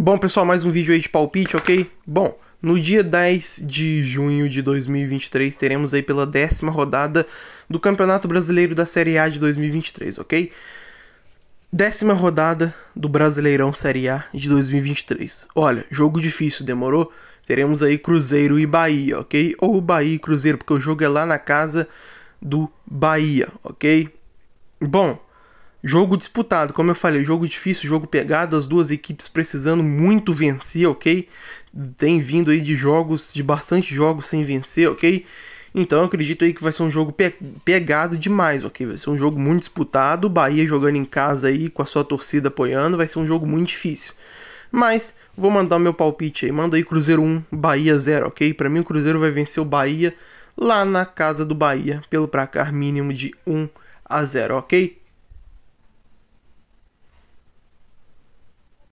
Bom, pessoal, mais um vídeo aí de palpite, ok? Bom, no dia 10 de junho de 2023 teremos aí pela décima rodada do Campeonato Brasileiro da Série A de 2023, ok? Décima rodada do Brasileirão Série A de 2023. Olha, jogo difícil, demorou? Teremos aí Cruzeiro e Bahia, ok? Ou Bahia e Cruzeiro, porque o jogo é lá na casa do Bahia, ok? Bom, Jogo disputado, como eu falei, jogo difícil, jogo pegado, as duas equipes precisando muito vencer, ok? Tem vindo aí de jogos, de bastante jogos sem vencer, ok? Então eu acredito aí que vai ser um jogo pe pegado demais, ok? Vai ser um jogo muito disputado, Bahia jogando em casa aí com a sua torcida apoiando, vai ser um jogo muito difícil. Mas vou mandar o meu palpite aí, manda aí Cruzeiro 1, Bahia 0, ok? Para mim o Cruzeiro vai vencer o Bahia lá na casa do Bahia pelo placar mínimo de 1 a 0, ok?